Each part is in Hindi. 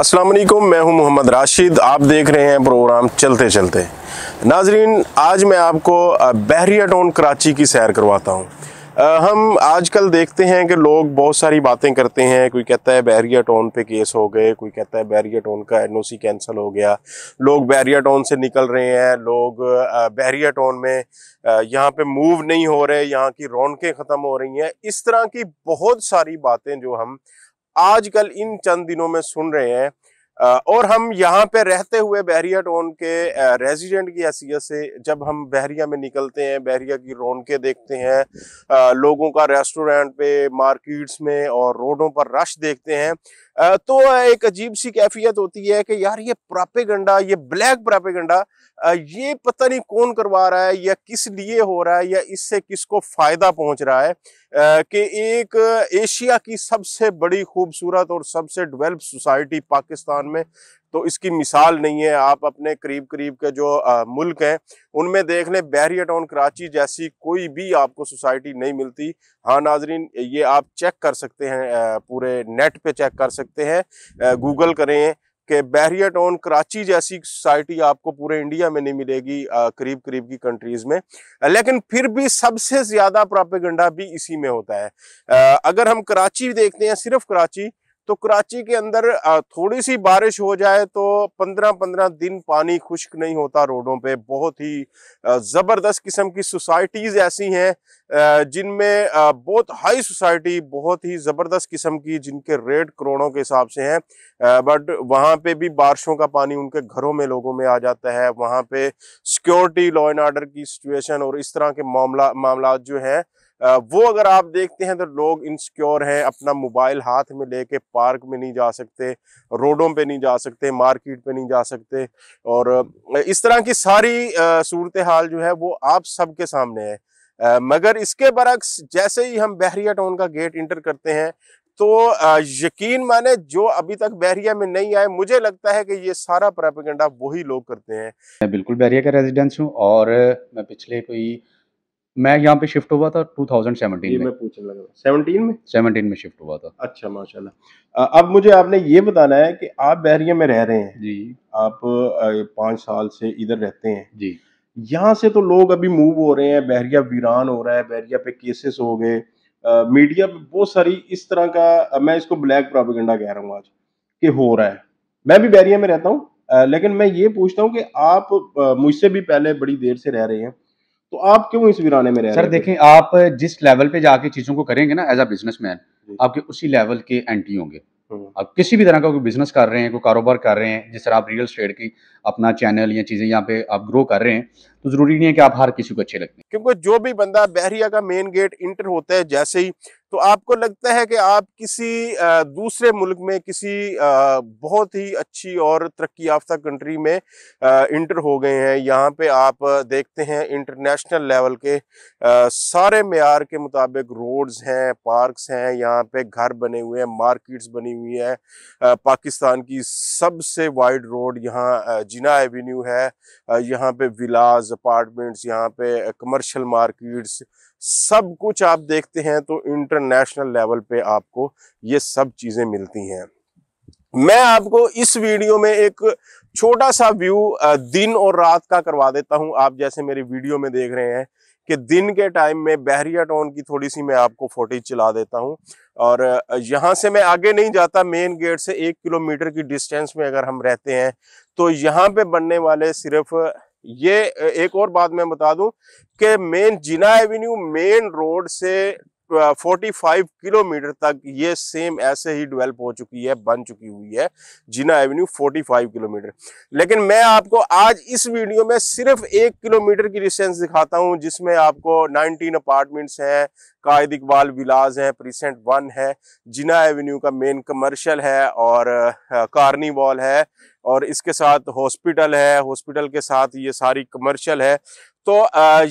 असलम मैं हूं मोहम्मद राशिद आप देख रहे हैं प्रोग्राम चलते चलते नाजरीन आज मैं आपको बहरिया टाउन कराची की सैर करवाता हूं हम आजकल देखते हैं कि लोग बहुत सारी बातें करते हैं कोई कहता है बैरिया टाउन पे केस हो गए कोई कहता है बैरिया टाउन का एनओसी कैंसिल हो गया लोग बैरिया टाउन से निकल रहे हैं लोग बैरिया टाउन में यहाँ पे मूव नहीं हो रहे यहाँ की रौनकें ख़त्म हो रही हैं इस तरह की बहुत सारी बातें जो हम आजकल इन चंद दिनों में सुन रहे हैं और हम यहाँ पे रहते हुए बहरिया टोन के रेजिडेंट की हैसियत से जब हम बहरिया में निकलते हैं बहरिया की रौनकें देखते हैं लोगों का रेस्टोरेंट पे मार्केट्स में और रोडों पर रश देखते हैं तो एक अजीब सी कैफियत होती है कि यार ये प्रापेगंडा ये ब्लैक गंडा ये पता नहीं कौन करवा रहा है या किस लिए हो रहा है या इससे किसको फ़ायदा पहुंच रहा है कि एक एशिया की सबसे बड़ी खूबसूरत और सबसे डेवलप सोसाइटी पाकिस्तान में तो इसकी मिसाल नहीं है आप अपने करीब करीब के जो आ, मुल्क हैं उनमें देख लें बहरिया टाउन कराची जैसी कोई भी आपको सोसाइटी नहीं मिलती हाँ नाजरीन ये आप चेक कर सकते हैं पूरे नेट पे चेक कर सकते हैं गूगल करें कि बहरिया टाउन कराची जैसी सोसाइटी आपको पूरे इंडिया में नहीं मिलेगी करीब करीब की कंट्रीज़ में लेकिन फिर भी सबसे ज़्यादा प्रापेगंडा भी इसी में होता है अगर हम कराची देखते हैं सिर्फ कराची तो कराची के अंदर थोड़ी सी बारिश हो जाए तो पंद्रह पंद्रह दिन पानी खुश्क नहीं होता रोडों पे बहुत ही ज़बरदस्त किस्म की सोसाइटीज़ ऐसी हैं जिनमें बहुत हाई सोसाइटी बहुत ही ज़बरदस्त किस्म की जिनके रेट करोड़ों के हिसाब से हैं बट वहाँ पे भी बारिशों का पानी उनके घरों में लोगों में आ जाता है वहाँ पे सिक्योरिटी लॉ एंड ऑर्डर की सिचुएशन और इस तरह के मामला मामला जो हैं वो अगर आप देखते हैं तो लोग इनसिक्योर हैं अपना मोबाइल हाथ में लेके पार्क में नहीं जा सकते रोडों पे नहीं जा सकते मार्केट पे नहीं जा सकते और इस तरह की सारी सूरत हाल जो है वो आप सबके सामने है मगर इसके बरक्स जैसे ही हम बहरिया टाउन का गेट इंटर करते हैं तो यकीन माने जो अभी तक बहरिया में नहीं आए मुझे लगता है कि ये सारा प्रापिकंडा वही लोग करते हैं मैं बिल्कुल बहरिया का रेजिडेंस हूँ और मैं पिछले कोई मैं यहाँ पे शिफ्ट हुआ था 2017 में मैं पूछने लगा 17 में 17 में शिफ्ट हुआ था अच्छा माशाल्लाह अब मुझे आपने ये बताना है कि आप बहरिया में रह रहे हैं जी आप पाँच साल से इधर रहते हैं जी यहाँ से तो लोग अभी मूव हो रहे हैं बहरिया वीरान हो रहा है बहरिया पे केसेस हो गए मीडिया पे बहुत सारी इस तरह का मैं इसको ब्लैक प्रोपेगेंडा कह रहा हूँ आज कि हो रहा है मैं भी बहरिया में रहता हूँ लेकिन मैं ये पूछता हूँ कि आप मुझसे भी पहले बड़ी देर से रह रहे हैं तो आप क्यों इस वीराने में रह सर देखें आप जिस लेवल पे जाके चीज़ों को करेंगे ना एज अ बिजनेस आपके उसी लेवल के एंटी होंगे हम्म। आप किसी भी तरह का कोई बिजनेस कर रहे हैं कोई कारोबार कर रहे हैं जिस तरह आप रियल स्टेट की अपना चैनल या चीज़ें यहाँ पे आप ग्रो कर रहे हैं तो जरूरी नहीं है कि आप हर किसी को अच्छे लगते हैं क्योंकि जो भी बंदा बहरिया का मेन गेट इंटर होता है जैसे ही तो आपको लगता है कि आप किसी दूसरे मुल्क में किसी बहुत ही अच्छी और तरक्की याफ्ता कंट्री में इंटर हो गए हैं यहाँ पे आप देखते हैं इंटरनेशनल लेवल के सारे मैार के मुताबिक रोड्स हैं पार्क्स हैं यहाँ पे घर बने हुए हैं मार्केट्स बनी हुई हैं पाकिस्तान की सबसे वाइड रोड यहाँ जिना एवेन्यू है यहाँ पे विलाज हाउसेस अपार्टमेंट्स यहाँ पे कमर्शियल मार्केट्स सब कुछ आप देखते हैं तो इंटरनेशनल लेवल पे आपको ये सब चीज़ें मिलती हैं मैं आपको इस वीडियो में एक छोटा सा व्यू दिन और रात का करवा देता हूं आप जैसे मेरी वीडियो में देख रहे हैं कि दिन के टाइम में बहरिया टाउन की थोड़ी सी मैं आपको फोटेज चला देता हूं और यहां से मैं आगे नहीं जाता मेन गेट से एक किलोमीटर की डिस्टेंस में अगर हम रहते हैं तो यहाँ पे बनने वाले सिर्फ ये एक और बात मैं बता दूं कि main Jinnah avenue main road से 45 किलोमीटर तक ये सेम ऐसे ही डेवलप हो चुकी है बन चुकी हुई है जिना एवेन्यू 45 किलोमीटर लेकिन मैं आपको आज इस वीडियो में सिर्फ एक किलोमीटर की डिस्टेंस दिखाता हूँ जिसमें आपको 19 अपार्टमेंट्स हैं कायद इकबाल विलाज हैं प्रीसेंट वन है जिना एवेन्यू का मेन कमर्शल है और कार्नी uh, वॉल है और इसके साथ हॉस्पिटल है हॉस्पिटल के साथ ये सारी कमर्शियल है तो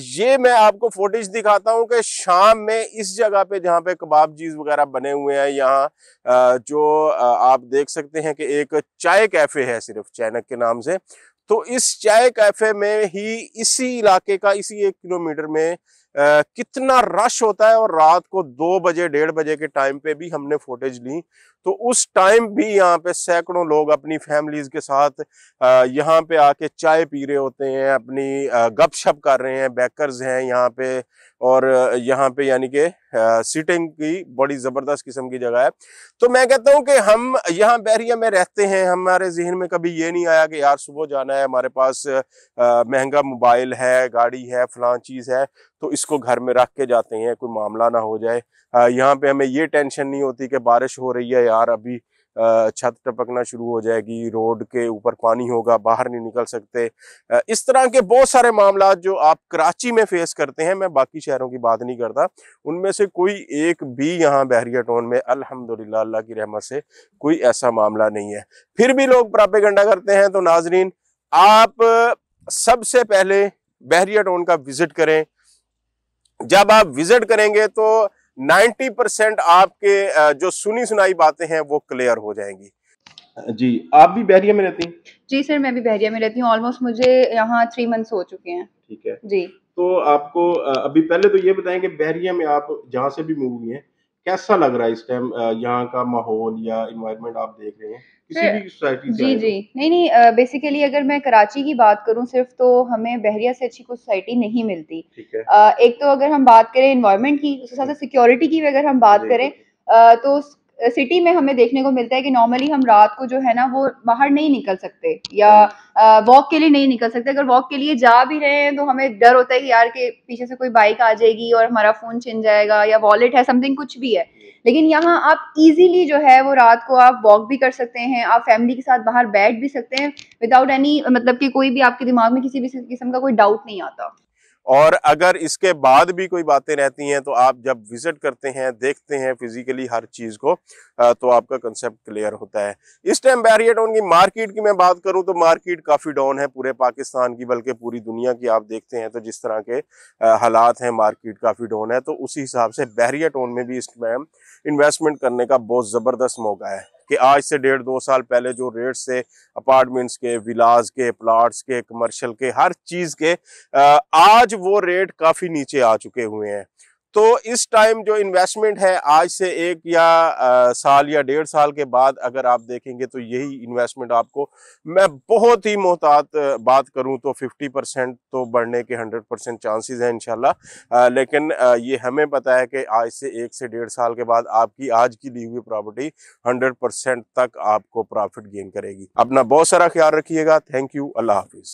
ये मैं आपको फोटेज दिखाता हूँ कि शाम में इस जगह पे जहाँ पे कबाब जीज वगैरह बने हुए हैं यहाँ जो आप देख सकते हैं कि एक चाय कैफ़े है सिर्फ चैनक के नाम से तो इस चाय कैफ़े में ही इसी इलाके का इसी एक किलोमीटर में कितना रश होता है और रात को दो बजे डेढ़ बजे के टाइम पे भी हमने फोटेज ली तो उस टाइम भी यहाँ पे सैकड़ों लोग अपनी फैमिलीज के साथ यहाँ पे आके चाय पी रहे होते हैं अपनी गपशप कर रहे हैं बैकर्स हैं यहाँ पे और यहाँ पे यानी के सीटिंग की बड़ी ज़बरदस्त किस्म की जगह है तो मैं कहता हूँ कि हम यहाँ बहरिया में रहते हैं हमारे जहन में कभी ये नहीं आया कि यार सुबह जाना है हमारे पास महंगा मोबाइल है गाड़ी है फलां चीज़ है तो इसको घर में रख के जाते हैं कोई मामला ना हो जाए यहाँ पे हमें ये टेंशन नहीं होती कि बारिश हो रही है यार अभी छत टपकना शुरू हो जाएगी रोड के ऊपर पानी होगा बाहर नहीं निकल सकते इस तरह के बहुत सारे मामला जो आप कराची में फेस करते हैं मैं बाकी शहरों की बात नहीं करता उनमें से कोई एक भी यहाँ बहरिया टाउन में अल्हम्दुलिल्लाह अल्लाह की रहमत से कोई ऐसा मामला नहीं है फिर भी लोग गंडा करते हैं तो नाजरीन आप सबसे पहले बहरिया टाउन का विजिट करें जब आप विजिट करेंगे तो 90 परसेंट आपके जो सुनी सुनाई बातें हैं वो क्लियर हो जाएंगी जी आप भी बहरिया में रहती हैं जी सर मैं भी बहरिया में रहती हूँ ऑलमोस्ट मुझे यहाँ थ्री मंथ्स हो चुके हैं ठीक है जी तो आपको अभी पहले तो ये बताएं कि बहरिया में आप जहाँ से भी मूव हुई हैं कैसा लग रहा है इस टाइम यहाँ का माहौल या इन्वायरमेंट आप देख रहे हैं जी जी नहीं नहीं बेसिकली अगर मैं कराची की बात करूं सिर्फ तो हमें बहरिया से अच्छी कोई सोसाइटी नहीं मिलती आ, एक तो अगर हम बात करें इन्वायरमेंट की उसके साथ सिक्योरिटी की भी अगर हम बात करें आ, तो सिटी में हमें देखने को मिलता है कि नॉर्मली हम रात को जो है ना वो बाहर नहीं निकल सकते या वॉक के लिए नहीं निकल सकते अगर वॉक के लिए जा भी रहे हैं तो हमें डर होता है कि यार के पीछे से कोई बाइक आ जाएगी और हमारा फोन छिन जाएगा या वॉलेट है समथिंग कुछ भी है लेकिन यहाँ आप इजीली जो है वो रात को आप वॉक भी कर सकते हैं आप फैमिली के साथ बाहर बैठ भी सकते हैं विदाउट एनी मतलब कि कोई भी आपके दिमाग में किसी भी किस्म का कोई डाउट नहीं आता और अगर इसके बाद भी कोई बातें रहती हैं तो आप जब विज़िट करते हैं देखते हैं फिज़िकली हर चीज़ को तो आपका कंसेप्ट क्लियर होता है इस टाइम बैरियटोन की मार्केट की मैं बात करूं तो मार्केट काफ़ी डाउन है पूरे पाकिस्तान की बल्कि पूरी दुनिया की आप देखते हैं तो जिस तरह के हालात हैं मार्केट काफ़ी डाउन है तो उसी हिसाब से टोन में भी इस टाइम इन्वेस्टमेंट करने का बहुत ज़बरदस्त मौका है कि आज से डेढ़ दो साल पहले जो रेट्स थे अपार्टमेंट्स के विलाज के प्लाट्स के कमर्शियल के हर चीज़ के आज वो रेट काफ़ी नीचे आ चुके हुए हैं तो इस टाइम जो इन्वेस्टमेंट है आज से एक या आ, साल या डेढ़ साल के बाद अगर आप देखेंगे तो यही इन्वेस्टमेंट आपको मैं बहुत ही मोहतात बात करूं तो 50 परसेंट तो बढ़ने के 100 परसेंट चांसेज हैं इनशाला लेकिन आ, ये हमें पता है कि आज से एक से डेढ़ साल के बाद आपकी आज की ली हुई प्रॉपर्टी हंड्रेड परसेंट तक आपको प्रॉफिट गेन करेगी अपना बहुत सारा ख्याल रखिएगा थैंक यू अल्लाह हाफिज़